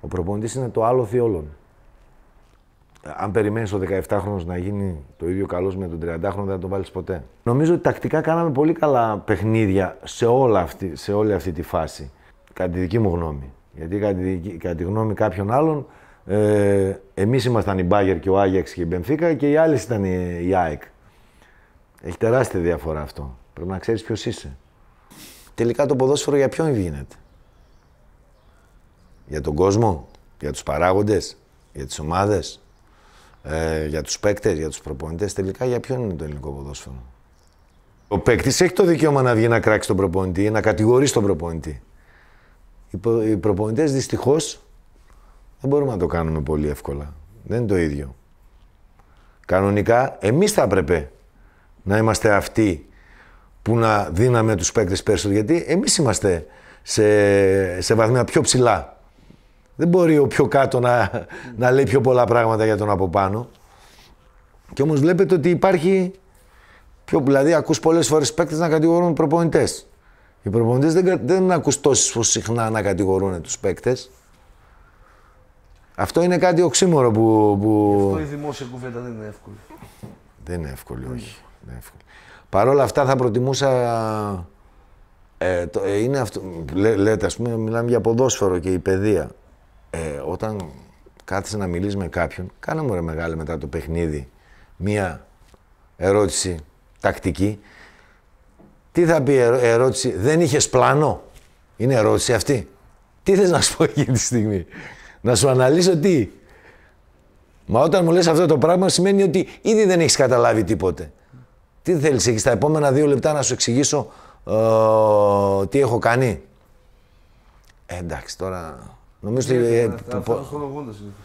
Ο προπονητής είναι το άλλο όλων. Αν περιμένεις ο 17χρονο να γίνει το ίδιο καλός με τον 30χρονο, δεν θα τον βάλεις ποτέ. Νομίζω ότι τακτικά κάναμε πολύ καλά παιχνίδια σε, όλα αυτή, σε όλη αυτή τη φάση. Κατά τη δική μου γνώμη. Γιατί κατά τη, γνώμη κάποιων άλλων, ε, εμείς ήμασταν η Μπάγκερ και ο Άγιαξ και η Μπενφίκα και οι άλλοι ήταν η, η ΑΕΚ. Έχει τεράστια διαφορά αυτό. Πρέπει να ξέρεις ποιος είσαι. Τελικά το ποδόσφαιρο για ποιον γίνεται για τον κόσμο, για τους παράγοντες, για τις ομάδες, ε, για τους παίκτες, για τους προπονητές. Τελικά για ποιον είναι το ελληνικό ποδόσφαιρο. Ο παίκτης έχει το δικαίωμα να βγει να κράξει τον προπονητή ή να κατηγορήσει τον προπονητή. Οι, προπονητές δυστυχώς δεν μπορούμε να το κάνουμε πολύ εύκολα. Δεν είναι το ίδιο. Κανονικά εμείς θα έπρεπε να είμαστε αυτοί που να δίναμε τους παίκτες περισσότερο, γιατί εμείς είμαστε σε, σε βαθμία πιο ψηλά δεν μπορεί ο πιο κάτω να, να λέει πιο πολλά πράγματα για τον από πάνω. Και όμως βλέπετε ότι υπάρχει πιο, δηλαδή ακούς πολλές φορές παίκτες να κατηγορούν προπονητές. Οι προπονητές δεν, δεν ακούς τόσο συχνά να κατηγορούν τους παίκτες. Αυτό είναι κάτι οξύμορο που... που... Αυτό η δημόσια κουβέντα δεν είναι εύκολη. Δεν είναι εύκολη, όχι. Παρ' όλα αυτά θα προτιμούσα... Ε, το, ε, είναι αυτό, λέτε, ας πούμε, μιλάμε για ποδόσφαιρο και η παιδεία. Ε, όταν κάθεσαι να μιλήσει με κάποιον, κάνε μου ρε μεγάλη μετά το παιχνίδι μία ερώτηση τακτική. Τι θα πει ερώ, ερώτηση, δεν είχες πλάνο. Είναι ερώτηση αυτή. Τι θες να σου πω εκείνη τη στιγμή. Να σου αναλύσω τι. Μα όταν μου λες αυτό το πράγμα σημαίνει ότι ήδη δεν έχεις καταλάβει τίποτε. Τι θέλεις έχεις τα επόμενα δύο λεπτά να σου εξηγήσω ε, τι έχω κάνει. Ε, εντάξει τώρα No me estoy...